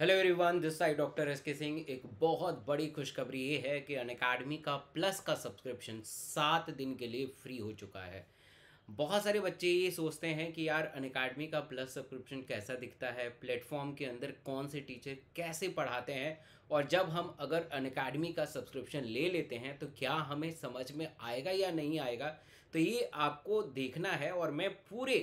hello everyone this side doctor S K Singh एक बहुत बड़ी खुशखबरी ये है कि अन का प्लस का सब्सक्रिप्शन सात दिन के लिए फ्री हो चुका है बहुत सारे बच्चे ये सोचते हैं कि यार अन का प्लस सब्सक्रिप्शन कैसा दिखता है प्लेटफॉर्म के अंदर कौन से टीचर कैसे पढ़ाते हैं और जब हम अगर अन अकेडमी का सब्सक्रिप्शन ले लेते हैं तो क्या हमें समझ में आएगा या नहीं आएगा तो ये आपको देखना है और मैं पूरे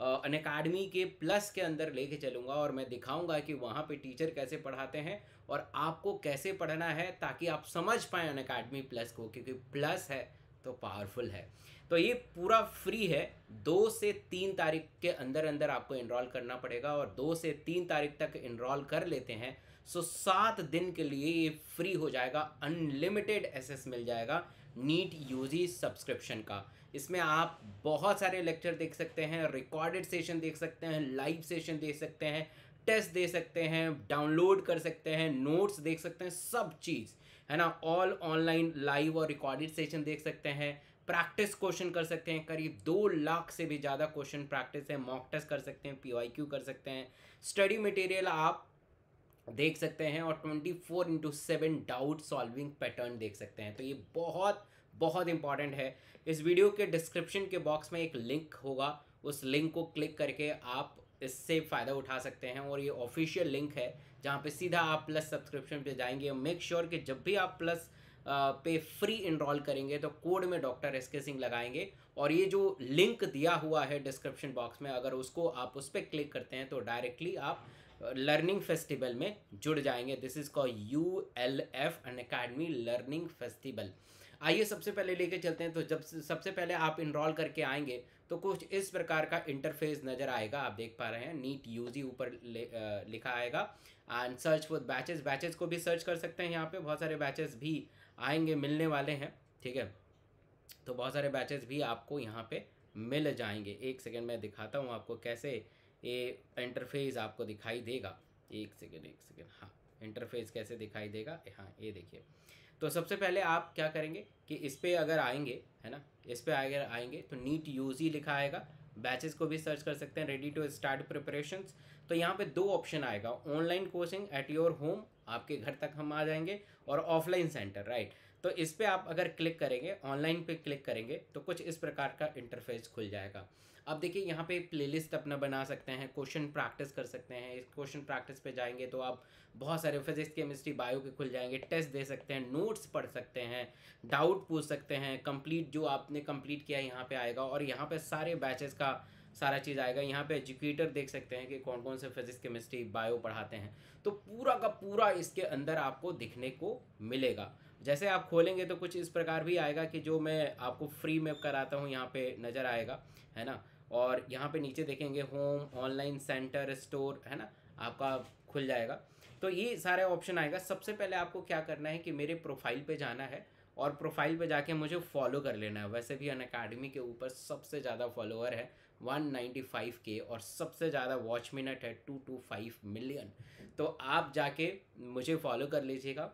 अन अकाडमी के प्लस के अंदर लेके चलूँगा और मैं दिखाऊँगा कि वहाँ पे टीचर कैसे पढ़ाते हैं और आपको कैसे पढ़ना है ताकि आप समझ पाएँ अन अकाडमी प्लस को क्योंकि प्लस है तो पावरफुल है तो ये पूरा फ्री है दो से तीन तारीख के अंदर अंदर आपको इनरोल करना पड़ेगा और दो से तीन तारीख तक इनरॉल कर लेते हैं सो सात दिन के लिए ये फ्री हो जाएगा अनलिमिटेड एसेस मिल जाएगा नीट यूजी सब्सक्रिप्शन का इसमें आप बहुत सारे लेक्चर देख सकते हैं रिकॉर्डेड सेशन देख सकते हैं लाइव सेशन देख सकते हैं टेस्ट दे सकते हैं डाउनलोड कर सकते हैं नोट्स देख सकते हैं सब चीज़ है ना ऑल ऑनलाइन लाइव और रिकॉर्डेड सेशन देख सकते हैं प्रैक्टिस क्वेश्चन कर सकते हैं करीब दो लाख से भी ज़्यादा क्वेश्चन प्रैक्टिस है मॉक टेस्ट कर सकते हैं पीवाईक्यू कर सकते हैं स्टडी मटेरियल आप देख सकते हैं और twenty four into seven doubt solving pattern देख सकते हैं तो ये बहुत बहुत इंपॉर्टेंट है इस वीडियो के डिस्क्रिप्शन के बॉक्स में एक लिंक होगा उस लिंक को क्लिक करके आप इससे फ़ायदा उठा सकते हैं और ये ऑफिशियल लिंक है जहाँ पे सीधा आप प्लस सब्सक्रिप्शन पे जाएंगे मेक श्योर sure कि जब भी आप प्लस पे फ्री इनरोल करेंगे तो कोड में डॉक्टर एस के सिंह लगाएंगे और ये जो लिंक दिया हुआ है डिस्क्रिप्शन बॉक्स में अगर उसको आप उस पर क्लिक करते हैं तो डायरेक्टली आप लर्निंग फेस्टिवल में जुड़ जाएंगे this is call U L F N academy learning festival आइए सबसे पहले लेके चलते हैं तो जब सबसे पहले आप इनरोल करके आएंगे तो कुछ इस प्रकार का इंटरफेस नज़र आएगा आप देख पा रहे हैं नीट यूजी ऊपर लिखा आएगा and search for batches batches को भी सर्च कर सकते हैं यहाँ पे बहुत सारे बैचेस भी आएंगे मिलने वाले हैं ठीक है तो बहुत सारे बैचेस भी आपको यहाँ पे मिल जाएंगे एक सेकेंड मैं दिखाता हूँ आपको कैसे ये इंटरफेस आपको दिखाई देगा एक सेकेंड एक सेकेंड हाँ इंटरफेस कैसे दिखाई देगा हाँ ये देखिए तो सबसे पहले आप क्या करेंगे कि इस पर अगर आएंगे है ना इस पर अगर आएंगे तो नीट यूज ही लिखा आएगा बैचेस को भी सर्च कर सकते हैं रेडी टू स्टार्ट प्रिपरेशन तो यहाँ पे दो ऑप्शन आएगा online coaching at your home आपके घर तक हम आ जाएंगे और ऑफलाइन सेंटर राइट तो इस पर आप अगर क्लिक करेंगे ऑनलाइन पे क्लिक करेंगे तो कुछ इस प्रकार का इंटरफेस खुल जाएगा अब देखिए यहाँ पे प्लेलिस्ट अपना बना सकते हैं क्वेश्चन प्रैक्टिस कर सकते हैं इस क्वेश्चन प्रैक्टिस पे जाएंगे तो आप बहुत सारे फिजिक्स केमिस्ट्री बायो के खुल जाएंगे टेस्ट दे सकते हैं नोट्स पढ़ सकते हैं डाउट पूछ सकते हैं कंप्लीट जो आपने कंप्लीट किया यहाँ पर आएगा और यहाँ पर सारे बैचेज़ का सारा चीज़ आएगा यहाँ पे एजुकेटर देख सकते हैं कि कौन कौन से फिजिक्स केमिस्ट्री बायो पढ़ाते हैं तो पूरा का पूरा इसके अंदर आपको दिखने को मिलेगा जैसे आप खोलेंगे तो कुछ इस प्रकार भी आएगा कि जो मैं आपको फ्री में कराता हूँ यहाँ पे नज़र आएगा है ना और यहाँ पे नीचे देखेंगे होम ऑनलाइन सेंटर स्टोर है ना आपका खुल जाएगा तो ये सारे ऑप्शन आएगा सबसे पहले आपको क्या करना है कि मेरे प्रोफाइल पे जाना है और प्रोफाइल पे जाके मुझे फॉलो कर लेना है वैसे भी अन अकेडमी के ऊपर सबसे ज़्यादा फॉलोअर है 195 के और सबसे ज़्यादा वॉच मिनट है 225 मिलियन तो आप जाके मुझे फॉलो कर लीजिएगा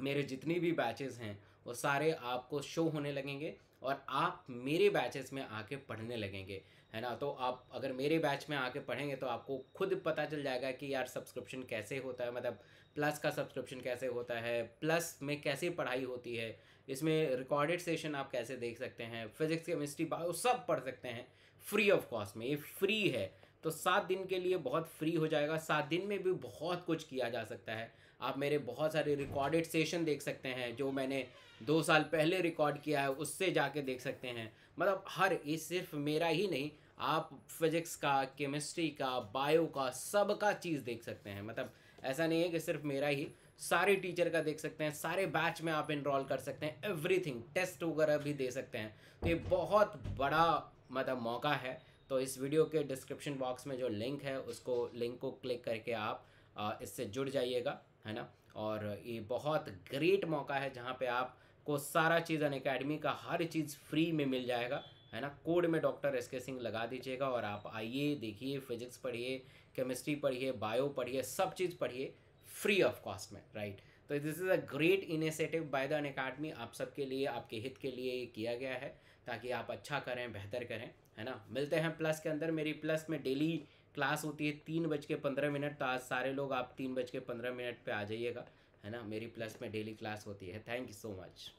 मेरे जितने भी बैचेस हैं वो सारे आपको शो होने लगेंगे और आप मेरे बैचेस में आके पढ़ने लगेंगे है ना तो आप अगर मेरे बैच में आके पढ़ेंगे तो आपको खुद पता चल जाएगा कि यार सब्सक्रिप्शन कैसे होता है मतलब प्लस का सब्सक्रिप्शन कैसे होता है प्लस में कैसे पढ़ाई होती है इसमें रिकॉर्डेड सेशन आप कैसे देख सकते हैं फिजिक्स केमिस्ट्री बायो सब पढ़ सकते हैं फ्री ऑफ कॉस्ट में ये फ्री है तो सात दिन के लिए बहुत फ्री हो जाएगा सात दिन में भी बहुत कुछ किया जा सकता है आप मेरे बहुत सारे रिकॉर्डेड सेशन देख सकते हैं जो मैंने दो साल पहले रिकॉर्ड किया है उससे जाके देख सकते हैं मतलब हर ये सिर्फ मेरा ही नहीं आप फिजिक्स का केमिस्ट्री का बायो का सब का चीज़ देख सकते हैं मतलब ऐसा नहीं है कि सिर्फ मेरा ही सारे टीचर का देख सकते हैं सारे बैच में आप इनरोल कर सकते हैं एवरीथिंग टेस्ट वगैरह भी दे सकते हैं तो ये बहुत बड़ा मतलब मौका है तो इस वीडियो के डिस्क्रिप्शन बॉक्स में जो लिंक है उसको लिंक को क्लिक करके आप इससे जुड़ जाइएगा है ना और ये बहुत ग्रेट मौका है जहाँ पे आपको सारा चीज़ अन अकेडमी का हर चीज़ फ्री में मिल जाएगा है ना कोड में डॉक्टर एस के सिंह लगा दीजिएगा और आप आइए देखिए फिजिक्स पढ़िए केमिस्ट्री पढ़िए बायो पढ़िए सब चीज़ पढ़िए फ्री ऑफ कॉस्ट में राइट तो this is a great initiative by the Unacademy आप सबके लिए आपके हित के लिए किया गया है ताकि आप अच्छा करें बेहतर करें है ना मिलते हैं प्लस के अंदर मेरी प्लस में डेली क्लास होती है तीन बज के पंद्रह मिनट तो आज सारे लोग आप तीन बज के पंद्रह मिनट पर आ जाइएगा है ना मेरी प्लस में डेली क्लास होती है थैंक यू सो मच